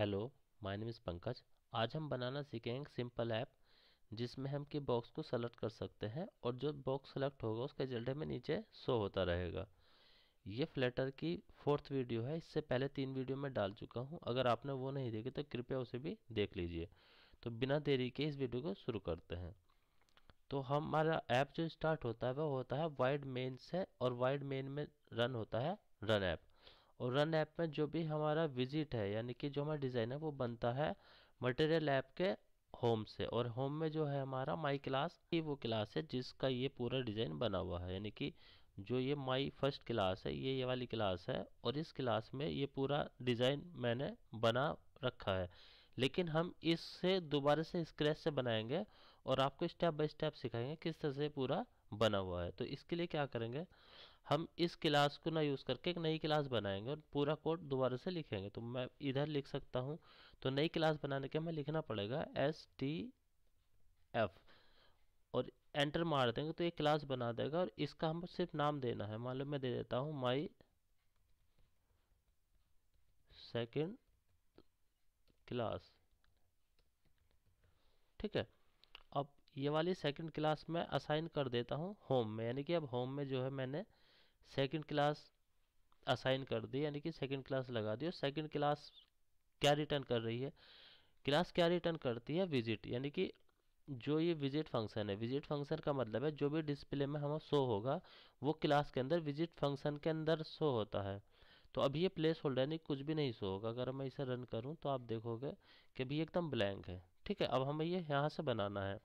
hello my name is Pankaj आज हम बनाना सीखेंगे सिंपल ऐप जिसमें हम के बॉक्स को सेलेक्ट कर सकते हैं और जो बॉक्स सेलेक्ट होगा उसका रिजल्ट हमें नीचे शो होता रहेगा ये फ्लेटर की फोर्थ वीडियो है इससे पहले तीन वीडियो में डाल चुका हूँ अगर आपने वो नहीं देखी तो कृपया उसे भी देख लीजिए तो बिना देरी के इस वीडियो को शुरू करते हैं तो हमारा ऐप जो स्टार्ट होता है वह होता है वाइड मेन से और वाइड मेन में रन होता है रन ऐप और रन ऐप में जो भी हमारा विजिट है यानी कि जो हमारा डिज़ाइन है वो बनता है मटेरियल ऐप के होम से और होम में जो है हमारा माई क्लास ये वो क्लास है जिसका ये पूरा डिज़ाइन बना हुआ है यानी कि जो ये माई फर्स्ट क्लास है ये ये वाली क्लास है और इस क्लास में ये पूरा डिज़ाइन मैंने बना रखा है लेकिन हम इससे दोबारा से स्क्रैच से बनाएंगे और आपको स्टेप बाय स्टेप सिखाएंगे किस तरह से पूरा बना हुआ है तो इसके लिए क्या करेंगे हम इस क्लास को ना यूज़ करके एक नई क्लास बनाएंगे और पूरा कोड दोबारा से लिखेंगे तो मैं इधर लिख सकता हूँ तो नई क्लास बनाने के हमें लिखना पड़ेगा एस टी एफ और एंटर मार देंगे तो ये क्लास बना देगा और इसका हम सिर्फ नाम देना है मान लो मैं दे देता हूँ माई सेकेंड क्लास ठीक है अब ये वाली सेकंड क्लास में असाइन कर देता हूँ होम में यानी कि अब होम में जो है मैंने सेकंड क्लास असाइन कर दी यानी कि सेकंड क्लास लगा दी और सेकंड क्लास क्या रिटर्न कर रही है क्लास क्या रिटर्न करती है विजिट यानी कि जो ये विजिट फंक्शन है विजिट फंक्शन का मतलब है जो भी डिस्प्ले में हम शो होगा वो क्लास के अंदर विजिट फंक्शन के अंदर शो होता है तो अभी ये प्लेस होल्डर यानी कुछ भी नहीं शो होगा अगर मैं इसे रन करूँ तो आप देखोगे कि अभी एकदम ब्लैंक है ठीक है अब हमें ये यहाँ से बनाना है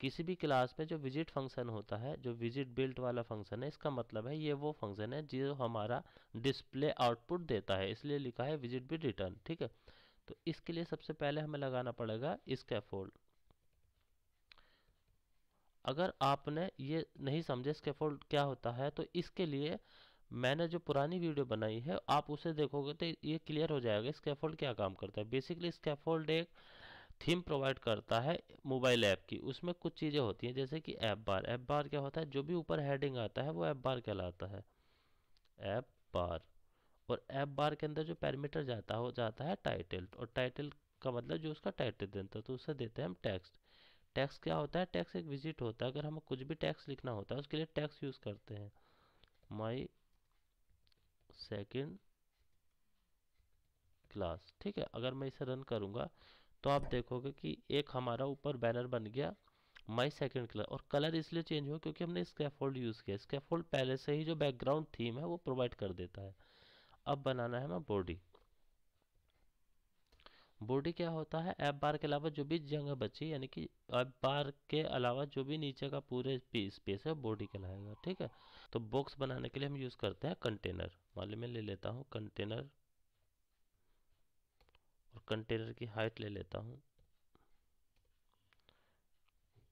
किसी भी क्लास में जो विजिट फंक्शन होता है जो विजिट बिल्ट वाला फंक्शन है इसका मतलब है ये वो फंक्शन है जो हमारा डिस्प्ले आउटपुट देता है इसलिए लिखा है विजिट बिल रिटर्न ठीक है तो इसके लिए सबसे पहले हमें लगाना पड़ेगा इसका फोल्ड अगर आपने ये नहीं समझे इसके फोल्ड क्या होता है तो इसके लिए मैंने जो पुरानी वीडियो बनाई है आप उसे देखोगे तो ये क्लियर हो जाएगा स्कैफोल्ड क्या काम करता है बेसिकली स्कैफोल्ड एक थीम प्रोवाइड करता है मोबाइल ऐप की उसमें कुछ चीज़ें होती हैं जैसे कि ऐप बार ऐप बार क्या होता है जो भी ऊपर हेडिंग आता है वो ऐप बार कहलाता है ऐप बार और ऐप बार के अंदर जो पैरामीटर जाता हो जाता है टाइटल और टाइटल का मतलब जो उसका टाइटल देता है तो उसे देते हैं हम टेक्स्ट टैक्स क्या होता है टैक्स एक विजिट होता है अगर हमें कुछ भी टैक्स लिखना होता है उसके लिए टैक्स यूज़ करते हैं माई सेकेंड क्लास ठीक है अगर मैं इसे रन करूँगा तो आप देखोगे कि एक हमारा ऊपर बैनर बन गया माई सेकेंड कलर और कलर इसलिए चेंज हुआ क्योंकि हमने स्केफोल्ड यूज़ किया स्केफोल्ड पहले से ही जो बैकग्राउंड थीम है वो प्रोवाइड कर देता है अब बनाना है हमें बॉडी बॉडी क्या होता है एप बार के अलावा जो भी जगह बची यानी कि एप बार के अलावा जो भी नीचे का पूरे स्पेस है बॉडी कहलाएगा ठीक है तो बॉक्स बनाने के लिए हम यूज़ करते हैं कंटेनर मान ली मैं ले लेता हूँ कंटेनर और कंटेनर की हाइट ले लेता हूँ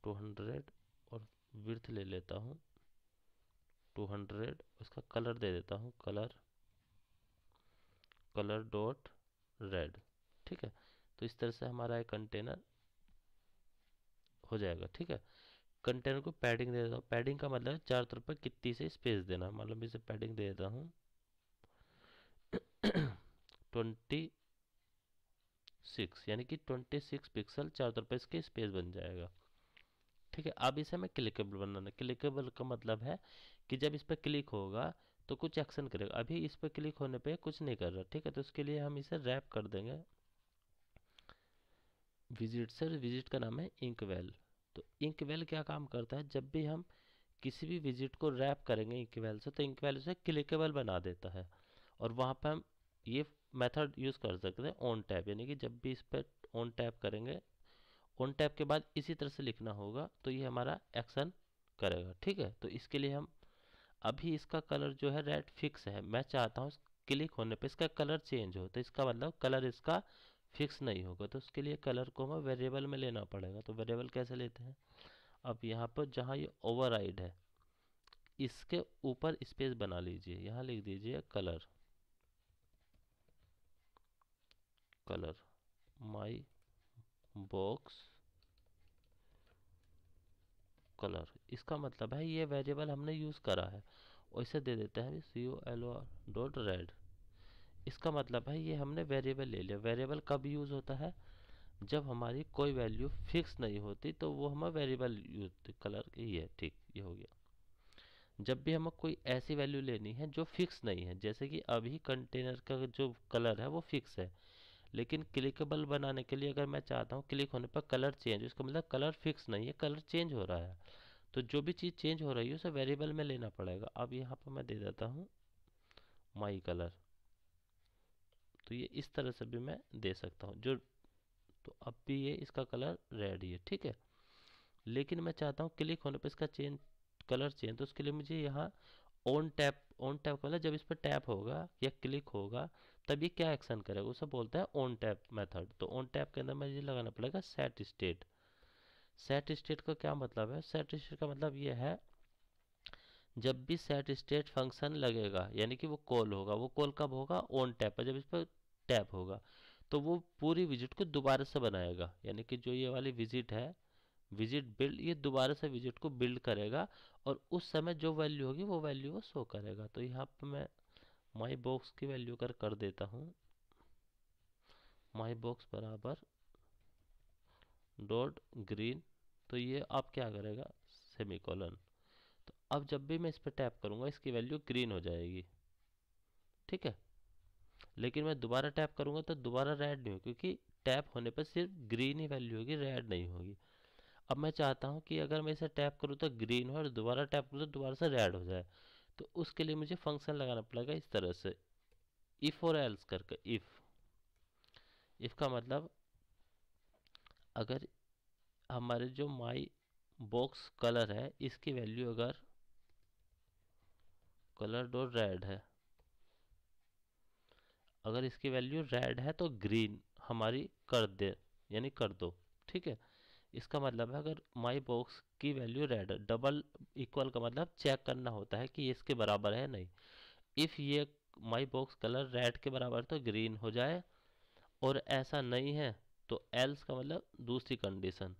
200 और विर्थ ले लेता हूँ 200 उसका कलर दे देता हूँ कलर कलर डॉट रेड ठीक है तो इस तरह से हमारा एक कंटेनर हो जाएगा ठीक है कंटेनर को पैडिंग दे देता हूँ पैडिंग का मतलब है चार तरफ पर कितनी से स्पेस देना मतलब इसे पैडिंग दे देता हूँ ट्वेंटी सिक्स यानी कि ट्वेंटी सिक्स पिक्सल चारों तरफ इसके स्पेस बन जाएगा ठीक है अब इसे हमें क्लिकेबल बनाना क्लिकेबल का मतलब है कि जब इस पर क्लिक होगा तो कुछ एक्शन करेगा अभी इस पर क्लिक होने पे कुछ नहीं कर रहा ठीक है तो उसके लिए हम इसे रैप कर देंगे विजिट सर विजिट का नाम है इंक वेल तो इंक वेल क्या काम करता है जब भी हम किसी भी विजिट को रैप करेंगे इंक वेल से तो इंक वेल उसे क्लिकेबल बना देता है और वहाँ पर हम ये मेथड यूज़ कर सकते हैं ऑन टैप यानी कि जब भी इस पर ऑन टैप करेंगे ऑन टैप के बाद इसी तरह से लिखना होगा तो ये हमारा एक्शन करेगा ठीक है तो इसके लिए हम अभी इसका कलर जो है रेड फिक्स है मैं चाहता हूँ क्लिक होने पे इसका कलर चेंज हो तो इसका मतलब कलर इसका फिक्स नहीं होगा तो उसके लिए कलर को हमें वेरिएबल में लेना पड़ेगा तो वेरिएबल कैसे लेते हैं अब यहाँ पर जहाँ ये ओवरराइड है इसके ऊपर स्पेस बना लीजिए यहाँ लिख दीजिए colour color my box colour इसका मतलब है ये वेरिएबल हमने यूज़ करा है और इसे दे देते हैं C O L O dot red इसका मतलब है ये हमने वेरिएबल ले लिया वेरिएबल कब यूज़ होता है जब हमारी कोई वैल्यू फिक्स नहीं होती तो वो हमें वेरिएबल यूज कलर ये है ठीक ये हो गया जब भी हमें कोई ऐसी वैल्यू लेनी है जो फिक्स नहीं है जैसे कि अभी कंटेनर का जो कलर है वो फिक्स है लेकिन क्लिकेबल बनाने के लिए अगर मैं चाहता हूँ क्लिक होने पर कलर चेंज इसका मतलब कलर फिक्स नहीं है कलर चेंज हो रहा है तो जो भी चीज़ चेंज हो रही है उसे वेरिएबल में लेना पड़ेगा अब यहाँ पर मैं दे देता हूँ माई कलर तो ये इस तरह से भी मैं दे सकता हूँ जो तो अब भी ये इसका कलर रेड ही है ठीक है लेकिन मैं चाहता हूँ क्लिक होने पर इसका चेंज कलर चेंज तो उसके लिए मुझे यहाँ ऑन टैप ऑन टैप का मतलब जब इस पर टैप होगा या क्लिक होगा तब ये क्या एक्शन करेगा उसे बोलते हैं ऑन टैप मेथड तो ऑन टैप के अंदर मुझे लगाना पड़ेगा सेट स्टेट सेट स्टेट का क्या मतलब है सेट स्टेट का मतलब ये है जब भी सेट स्टेट फंक्शन लगेगा यानी कि वो कॉल होगा वो कॉल कब होगा ऑन टैप जब इस पर टैप होगा तो वो पूरी विजिट को दोबारा से बनाएगा यानी कि जो ये वाली विजिट है विजिट बिल्ड ये दोबारा से विजिट को बिल्ड करेगा और उस समय जो वैल्यू होगी वो वैल्यू वो शो करेगा तो यहाँ पर मैं माई बॉक्स की वैल्यू अगर कर देता हूँ माई बॉक्स बराबर डॉट ग्रीन तो ये आप क्या करेगा सेमी कॉलन तो अब जब भी मैं इस पर टैप करूँगा इसकी वैल्यू ग्रीन हो जाएगी ठीक है लेकिन मैं दोबारा टैप करूँगा तो दोबारा रेड नहीं होगी क्योंकि टैप होने पर सिर्फ ग्रीन ही वैल्यू होगी रेड नहीं होगी अब मैं चाहता हूँ कि अगर मैं इसे टैप करूँ तो ग्रीन हो और दोबारा टैप करूँ तो दोबारा से रेड हो जाए तो उसके लिए मुझे फंक्शन लगाना पड़ेगा इस तरह से इफ़ और एल्स करके इफ़ इफ़ का मतलब अगर हमारे जो माई बॉक्स कलर है इसकी वैल्यू अगर कलर डो रेड है अगर इसकी वैल्यू रेड है तो ग्रीन हमारी कर दे यानी कर दो ठीक है इसका मतलब है अगर माई बॉक्स की वैल्यू रेड डबल इक्वल का मतलब चेक करना होता है कि ये इसके बराबर है नहीं इफ़ ये माई बॉक्स कलर रेड के बराबर तो ग्रीन हो जाए और ऐसा नहीं है तो एल्स का मतलब दूसरी कंडीशन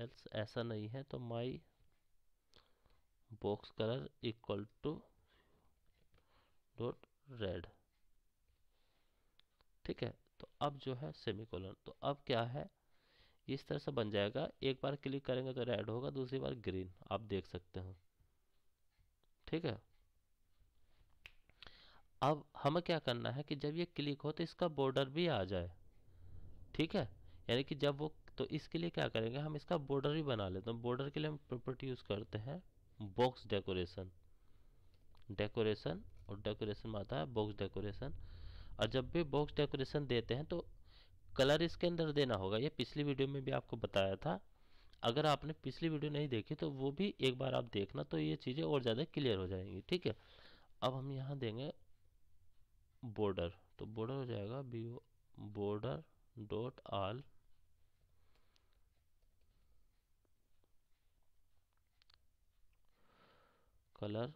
एल्स ऐसा नहीं है तो my box colour equal to dot red ठीक है तो अब जो है सेमीकोलन तो अब क्या है इस तरह से बन जाएगा एक बार क्लिक करेंगे तो रेड होगा दूसरी बार ग्रीन आप देख सकते हो ठीक है अब हमें क्या करना है कि जब ये क्लिक हो तो इसका बॉर्डर भी आ जाए ठीक है यानी कि जब वो तो इसके लिए क्या करेंगे हम इसका बॉर्डर भी बना लेते हैं बॉर्डर के लिए हम प्रॉपर्टी यूज़ करते हैं बॉक्स डेकोरेशन डेकोरेशन और डेकोरेशन में आता है बॉक्स डेकोरेशन और जब भी बॉक्स डेकोरेशन देते हैं तो कलर इसके अंदर देना होगा ये पिछली वीडियो में भी आपको बताया था अगर आपने पिछली वीडियो नहीं देखी तो वो भी एक बार आप देखना तो ये चीज़ें और ज़्यादा क्लियर हो जाएंगी ठीक है अब हम यहाँ देंगे बॉर्डर तो बॉर्डर हो जाएगा B border dot all colour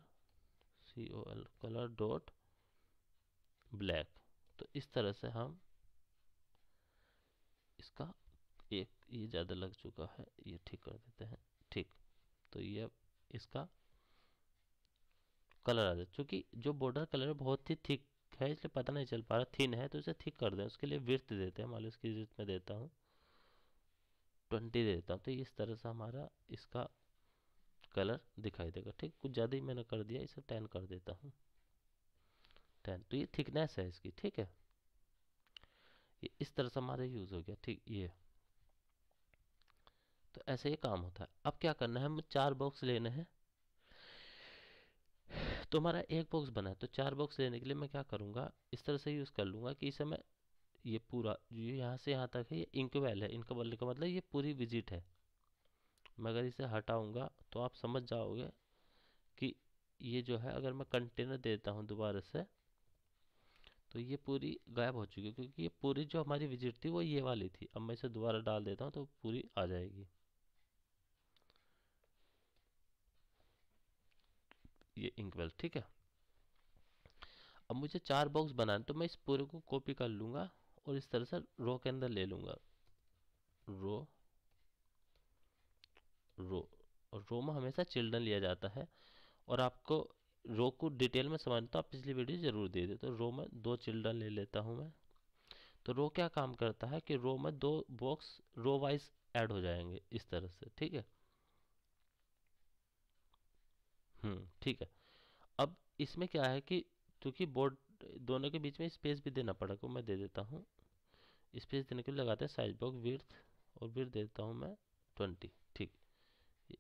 C O L colour dot black तो इस तरह से हम इसका एक ये ज़्यादा लग चुका है ये ठीक कर देते हैं ठीक तो ये इसका कलर आ जाए चूँकि जो बॉर्डर कलर बहुत ही थिक है इसलिए पता नहीं चल पा रहा थिन है तो इसे थिक कर दें उसके लिए वृत्त देते हैं मान लो इसकी वृत्त में देता हूँ ट्वेंटी दे देता हूँ तो इस तरह से हमारा इसका कलर दिखाई देगा ठीक कुछ ज़्यादा ही मैंने कर दिया इसे टेन कर देता हूँ टेन तो ये थिकनेस है इसकी ठीक है ये इस तरह से हमारा यूज़ हो गया ठीक ये तो ऐसे ही काम होता है अब क्या करना है हम चार बॉक्स लेने हैं तो हमारा एक बॉक्स बना है तो चार बॉक्स लेने के लिए मैं क्या करूँगा इस तरह से यूज़ कर लूँगा कि इसे मैं ये पूरा जो यहाँ से यहाँ तक है ये इंकवेल है इंकवेल का मतलब ये पूरी विजिट है मैं अगर इसे हटाऊँगा तो आप समझ जाओगे कि ये जो है अगर मैं कंटेनर देता हूँ दोबारा से तो ये पूरी गायब हो चुकी है क्योंकि ये पूरी जो हमारी विजिट थी वो ये वाली थी अब मैं इसे दोबारा डाल देता हूँ तो पूरी आ जाएगी ये इंकवेल ठीक है अब मुझे चार बॉक्स बनाने तो मैं इस पूरे को कॉपी कर लूँगा और इस तरह से रो के अंदर ले लूँगा रो रो और रो में हमेशा चिल्ड्रन लिया जाता है और आपको रो को डिटेल में समझता तो आप पिछली वीडियो जरूर दे दे तो रो में दो चिल्ड्रन ले लेता हूँ मैं तो रो क्या काम करता है कि रो में दो बॉक्स रो वाइज ऐड हो जाएंगे इस तरह से ठीक है हम्म ठीक है अब इसमें क्या है कि क्योंकि बोर्ड दोनों के बीच में स्पेस भी देना पड़ेगा मैं दे देता हूँ स्पेस देने के लिए लगाते हैं साइज बॉक्स विर्थ और विर्थ देता हूँ मैं ट्वेंटी ठीक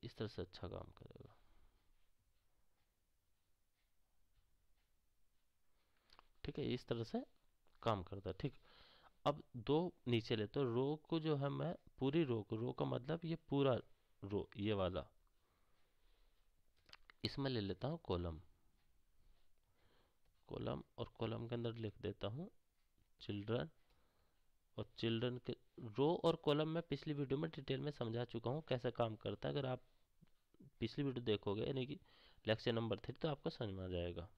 इस तरह से अच्छा काम करेगा ठीक है इस तरह से काम करता है ठीक अब दो नीचे लेते तो रो को जो है मैं पूरी रो को रो का मतलब ये पूरा रो ये वाला इसमें ले लेता हूँ कॉलम कॉलम और कॉलम के अंदर लिख देता हूँ चिल्ड्रन और चिल्ड्रन के रो और कॉलम मैं पिछली वीडियो में डिटेल में समझा चुका हूँ कैसे काम करता है अगर आप पिछली वीडियो देखोगे यानी कि लेक्चर नंबर थ्री तो आपको समझ में आ जाएगा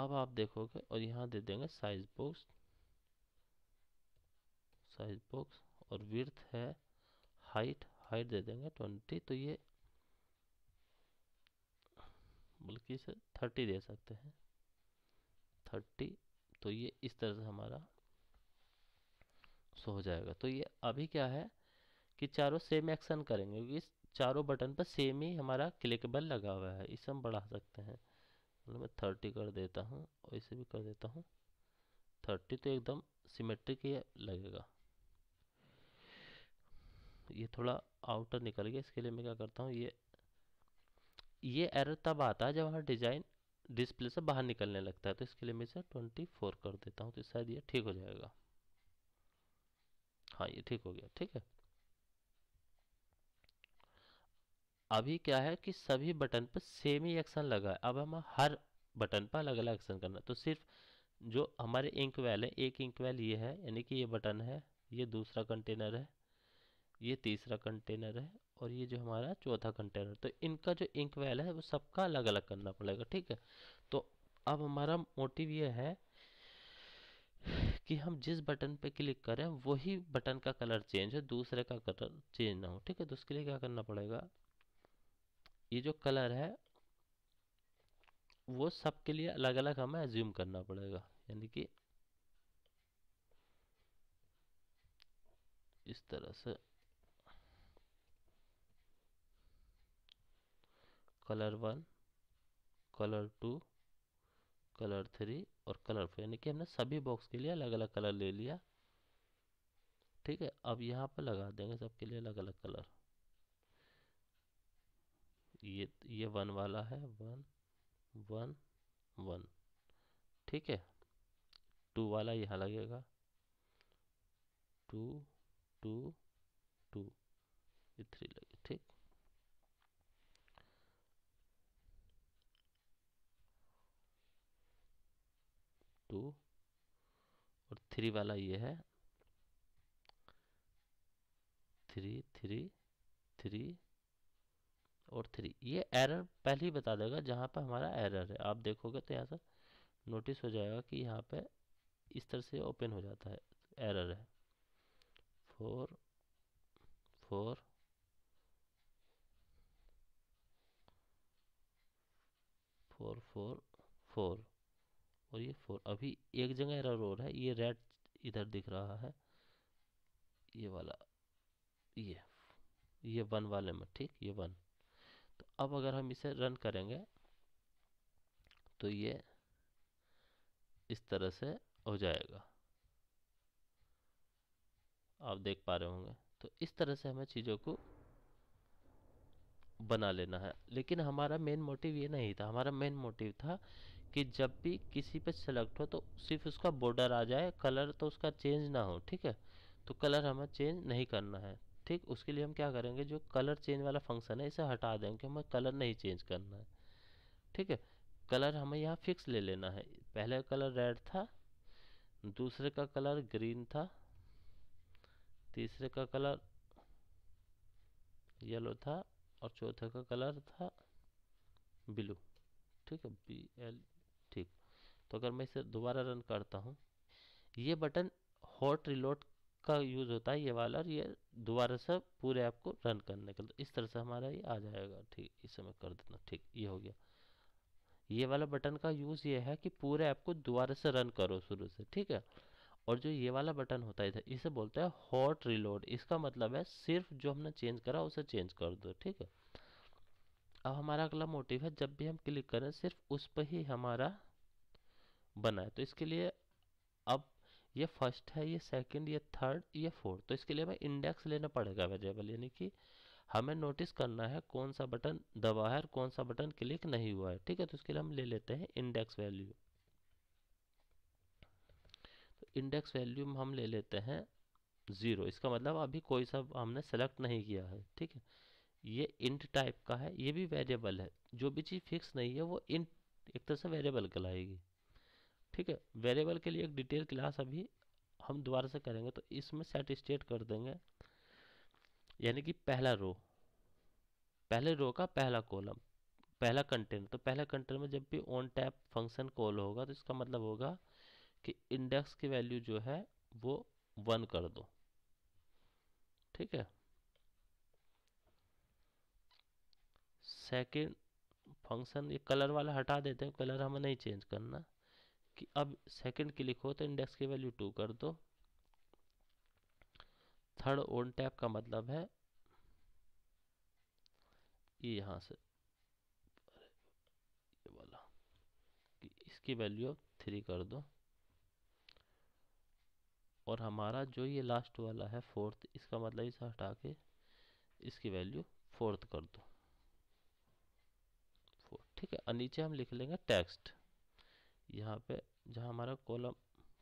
अब आप देखोगे और यहाँ दे देंगे साइज बॉक्स साइज बॉक्स और विर्थ है हाइट हाइट दे देंगे ट्वेंटी तो ये बल्कि इसे थर्टी दे सकते हैं थर्टी तो ये इस तरह से हमारा सो हो जाएगा तो ये अभी क्या है कि चारों सेम एक्शन करेंगे क्योंकि चारों बटन पर सेम ही हमारा क्लिकेबल लगा हुआ है इसे हम बढ़ा सकते हैं मतलब मैं थर्टी कर देता हूँ और इसे भी कर देता हूँ थर्टी तो एकदम सिमेट्रिक ही लगेगा ये थोड़ा आउटर निकल गया इसके लिए मैं क्या करता हूँ ये ये एरर तब आता है जब हमारा डिज़ाइन डिस्प्ले से बाहर निकलने लगता है तो इसके लिए मैं इसे ट्वेंटी फोर कर देता हूँ तो शायद ये ठीक हो जाएगा हाँ ये ठीक हो गया ठीक है अभी क्या है कि सभी बटन पर सेम ही एक्शन लगा है अब हम हर बटन पर अलग अलग एक्शन करना तो सिर्फ जो हमारे इंक वैल है एक इंक वैल ये है यानी कि ये बटन है ये दूसरा कंटेनर है ये तीसरा कंटेनर है और ये जो हमारा चौथा कंटेनर तो इनका जो इंक वैल है वो सबका अलग अलग करना पड़ेगा ठीक है तो अब हमारा मोटिव ये है कि हम जिस बटन पे क्लिक करें वही बटन का कलर चेंज हो दूसरे का कलर चेंज ना हो ठीक है तो उसके लिए क्या करना पड़ेगा ये जो कलर है वो सबके लिए अलग अलग हमें एज्यूम करना पड़ेगा यानी कि इस तरह से colour one colour two colour three और कलर फोर यानी कि हमने सभी बॉक्स के लिए अलग अलग कलर ले लिया ठीक है अब यहाँ पर लगा देंगे सबके लिए अलग अलग कलर ये ये वन वाला है वन वन वन ठीक है टू वाला यहाँ लगेगा टू टू टू ये थ्री लगे ठीक टू और थ्री वाला ये है थ्री थ्री थ्री और थ्री ये एरर पहले ही बता देगा जहाँ पर हमारा एरर है आप देखोगे तो यहाँ से नोटिस हो जाएगा कि यहाँ पे इस तरह से ओपन हो जाता है एरर है four four four four four और ये फोर अभी एक जगह एरर और है ये रेड इधर दिख रहा है ये वाला ये ये वन वाले में ठीक ये वन तो अब अगर हम इसे रन करेंगे तो ये इस तरह से हो जाएगा आप देख पा रहे होंगे तो इस तरह से हमें चीज़ों को बना लेना है लेकिन हमारा मेन मोटिव ये नहीं था हमारा मेन मोटिव था कि जब भी किसी पे सेलेक्ट हो तो सिर्फ उसका बॉर्डर आ जाए कलर तो उसका चेंज ना हो ठीक है तो कलर हमें चेंज नहीं करना है ठीक उसके लिए हम क्या करेंगे जो कलर चेंज वाला फंक्शन है इसे हटा देंगे हमें कलर नहीं चेंज करना है ठीक है कलर हमें यहाँ फिक्स ले लेना है पहले कलर रेड था दूसरे का कलर ग्रीन था तीसरे का कलर येलो था और चौथे का कलर था ब्लू ठीक है बी एल ठीक तो अगर मैं इसे दोबारा रन करता हूँ ये बटन हॉट रिलोड का यूज़ होता है ये वाला और ये दोबारा से पूरे ऐप को रन करने के लिए इस तरह से हमारा ये आ जाएगा ठीक इस समय कर देना ठीक ये हो गया ये वाला बटन का यूज़ ये है कि पूरे ऐप को दोबारा से रन करो शुरू से ठीक है और जो ये वाला बटन होता है इसे बोलते हैं हॉट रिलोड इसका मतलब है सिर्फ जो हमने चेंज करा उसे चेंज कर दो ठीक है अब हमारा अगला मोटिव है जब भी हम क्लिक करें सिर्फ उस पर ही हमारा बना है तो इसके लिए अब ये फर्स्ट है ये सेकंड ये थर्ड ये फोर्थ तो इसके लिए हमें इंडेक्स लेना पड़ेगा वेरिएबल यानी कि हमें नोटिस करना है कौन सा बटन दबा है और कौन सा बटन क्लिक नहीं हुआ है ठीक है तो इसके लिए हम ले लेते हैं इंडेक्स वैल्यू तो इंडेक्स वैल्यू हम ले लेते हैं ज़ीरो इसका मतलब अभी कोई सा हमने सेलेक्ट नहीं किया है ठीक है ये इंट टाइप का है ये भी वेरिएबल है जो भी चीज़ फिक्स नहीं है वो इंट एक तरह से वेरिएबल कहलाएगी ठीक है वेरिएबल के लिए एक डिटेल क्लास अभी हम दोबारा से करेंगे तो इसमें सेट स्टेट कर देंगे यानी कि पहला रो पहले रो का पहला कॉलम पहला कंटेनर तो पहला कंटेनर में जब भी ऑन टैप फंक्शन कॉल होगा तो इसका मतलब होगा कि इंडेक्स की वैल्यू जो है वो वन कर दो ठीक है सेकंड फंक्शन ये कलर वाला हटा देते हैं कलर हमें नहीं चेंज करना कि अब सेकंड क्लिक हो तो इंडेक्स की वैल्यू टू कर दो थर्ड ओन टैप का मतलब है ये यहां से ये वाला कि इसकी वैल्यू अब थ्री कर दो और हमारा जो ये लास्ट वाला है फोर्थ इसका मतलब इसे हटा के इसकी वैल्यू फोर्थ कर दो फोर्थ ठीक है नीचे हम लिख लेंगे टेक्स्ट यहाँ पे जहाँ हमारा कॉलम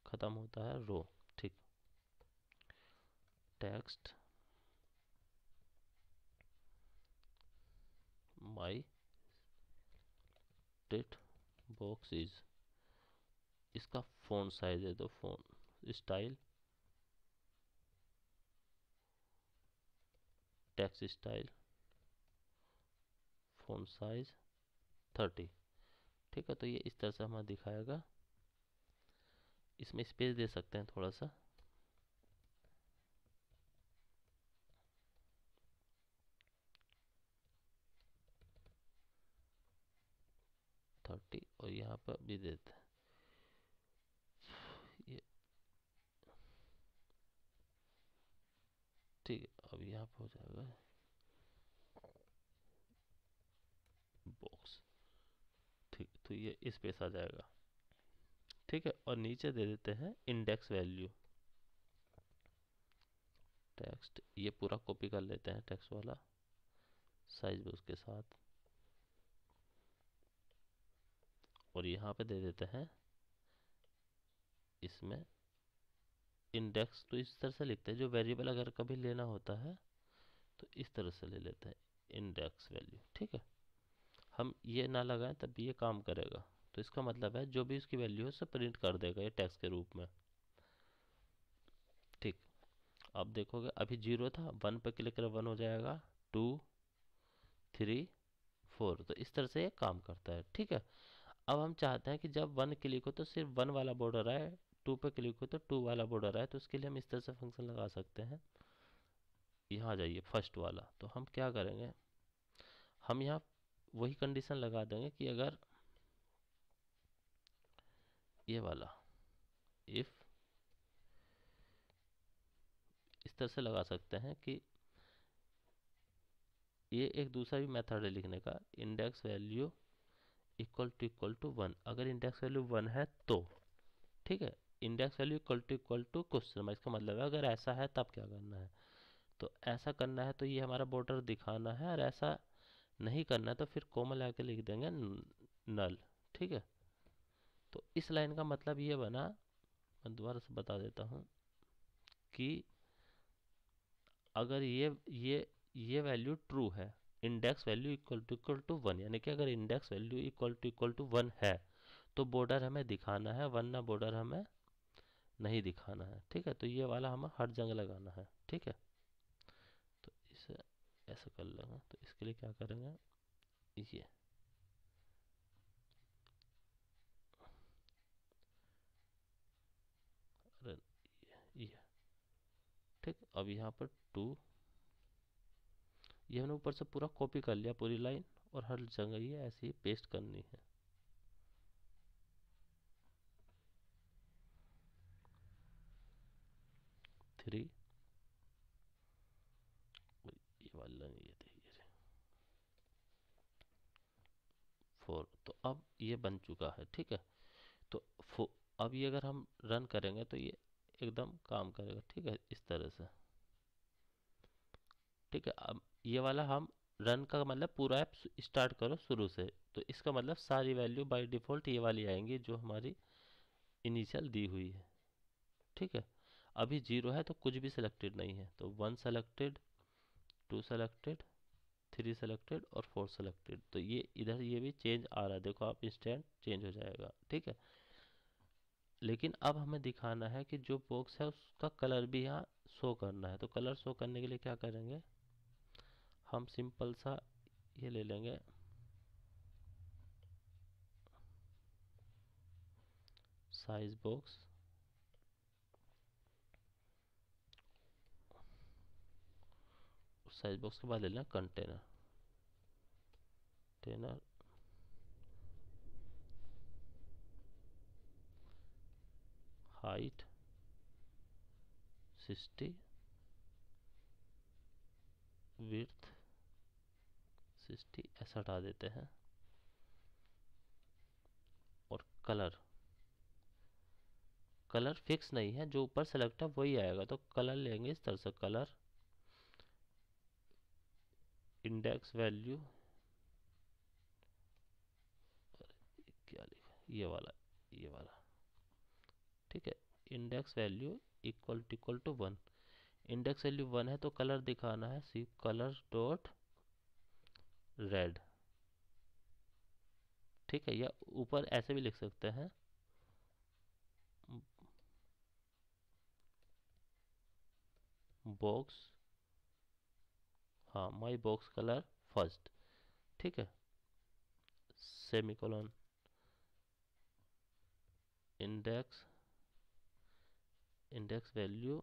ख़त्म होता है रो ठीक टेक्स्ट माई टिट बॉक्स इज इसका फ़ोन साइज है तो font style text style font size thirty ठीक है तो ये इस तरह से हमें दिखाएगा इसमें स्पेस दे सकते हैं थोड़ा सा थर्टी और यहाँ पर भी देते हैं ये ठीक है अब यहाँ पर हो जाएगा बॉक्स तो ये इस पेस आ जाएगा ठीक है और नीचे दे देते हैं इंडेक्स वैल्यू टेक्स्ट ये पूरा कॉपी कर लेते हैं टेक्स्ट वाला साइज भी उसके साथ और यहाँ पे दे देते हैं इसमें इंडेक्स तो इस तरह से लिखते हैं जो वेरिएबल अगर कभी लेना होता है तो इस तरह से ले लेते हैं इंडेक्स वैल्यू ठीक है हम ये ना लगाएं तब भी ये काम करेगा तो इसका मतलब है जो भी इसकी वैल्यू है उसे प्रिंट कर देगा ये टैक्स के रूप में ठीक अब देखोगे अभी जीरो था वन पर क्लिक करें वन हो जाएगा टू थ्री फोर तो इस तरह से ये काम करता है ठीक है अब हम चाहते हैं कि जब वन क्लिक हो तो सिर्फ वन वाला बॉर्डर आए टू पर क्लिक हो तो टू वाला बॉर्डर आए तो उसके लिए हम इस तरह से फंक्शन लगा सकते हैं यहाँ जाइए फर्स्ट वाला तो हम क्या करेंगे हम यहाँ वही कंडीशन लगा देंगे कि अगर ये वाला इफ इस तरह से लगा सकते हैं कि ये एक दूसरा भी मेथड है लिखने का index value equal to equal to one अगर इंडेक्स वैल्यू वन है तो ठीक है index value equal to equal to question mark इसका मतलब है अगर ऐसा है तब क्या करना है तो ऐसा करना है तो ये हमारा बॉर्डर दिखाना है और ऐसा नहीं करना तो फिर कोमा लगा के लिख देंगे नल ठीक है तो इस लाइन का मतलब ये बना मैं दोबारा से बता देता हूँ कि अगर ये ये ये वैल्यू ट्रू है index value equal to equal to one यानी कि अगर index value equal to equal to one है तो बॉर्डर हमें दिखाना है वरना बॉर्डर हमें नहीं दिखाना है ठीक है तो ये वाला हमें हर जगह लगाना है ठीक है ऐसा कर लेंगे तो इसके लिए क्या करेंगे ये ये ठीक अब यहाँ पर टू ये हमने ऊपर से पूरा कॉपी कर लिया पूरी लाइन और हर जगह ये ऐसे ही पेस्ट करनी है थ्री तो अब ये बन चुका है ठीक है तो अब ये अगर हम रन करेंगे तो ये एकदम काम करेगा ठीक है इस तरह से ठीक है अब ये वाला हम रन का मतलब पूरा ऐप स्टार्ट करो शुरू से तो इसका मतलब सारी वैल्यू बाय डिफ़ॉल्ट ये वाली आएंगी जो हमारी इनिशियल दी हुई है ठीक है अभी जीरो है तो कुछ भी सिलेक्टेड नहीं है तो one selected two selected three selected और फोर सेलेक्टेड तो ये इधर ये भी चेंज आ रहा है देखो आप इंस्टेंट चेंज हो जाएगा ठीक है लेकिन अब हमें दिखाना है कि जो बॉक्स है उसका कलर भी यहाँ शो करना है तो कलर शो करने के लिए क्या करेंगे हम सिंपल सा ये ले लेंगे साइज बॉक्स साइज बॉक्स के बाद ले लेना कंटेनर container height 60 विर्थ 60 ऐसा हटा देते हैं और कलर कलर फिक्स नहीं है जो ऊपर सेलेक्ट है वही आएगा तो कलर लेंगे इस तरह से कलर इंडेक्स वैल्यू ये वाला ये वाला ठीक है index value equal to equal to one index value one है तो कलर दिखाना है सी कलर डॉट रेड ठीक है या ऊपर ऐसे भी लिख सकते हैं बॉक्स हाँ माई बॉक्स कलर फर्स्ट ठीक है semicolon index index value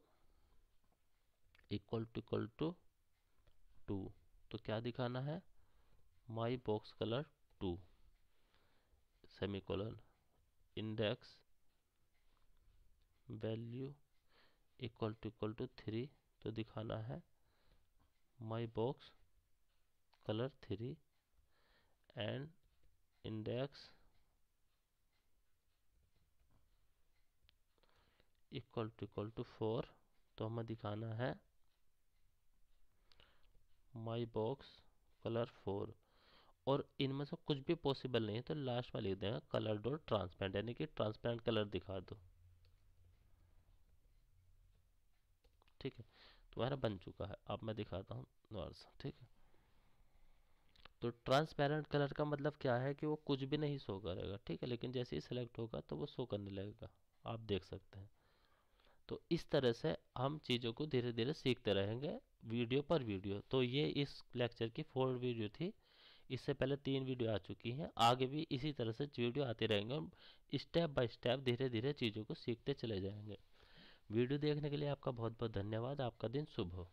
equal to equal to two तो क्या दिखाना है my box colour two semicolon index value equal to equal to three तो दिखाना है my box colour three and index equal to equal to four तो हमें दिखाना है माई बॉक्स कलर फोर और इनमें से कुछ भी पॉसिबल नहीं है तो लास्ट में लिख देंगे कलर डोर ट्रांसपेरेंट यानी कि ट्रांसपेरेंट कलर दिखा दो ठीक है तुम्हारा बन चुका है अब मैं दिखाता हूँ ठीक है तो ट्रांसपेरेंट कलर का मतलब क्या है कि वो कुछ भी नहीं शो करेगा ठीक है लेकिन जैसे ही सेलेक्ट होगा तो वो शो करने लगेगा आप देख सकते हैं तो इस तरह से हम चीज़ों को धीरे धीरे सीखते रहेंगे वीडियो पर वीडियो तो ये इस लेक्चर की फोर वीडियो थी इससे पहले तीन वीडियो आ चुकी हैं आगे भी इसी तरह से वीडियो आते रहेंगे हम स्टेप बाय स्टेप धीरे धीरे चीज़ों को सीखते चले जाएंगे वीडियो देखने के लिए आपका बहुत बहुत धन्यवाद आपका दिन शुभ हो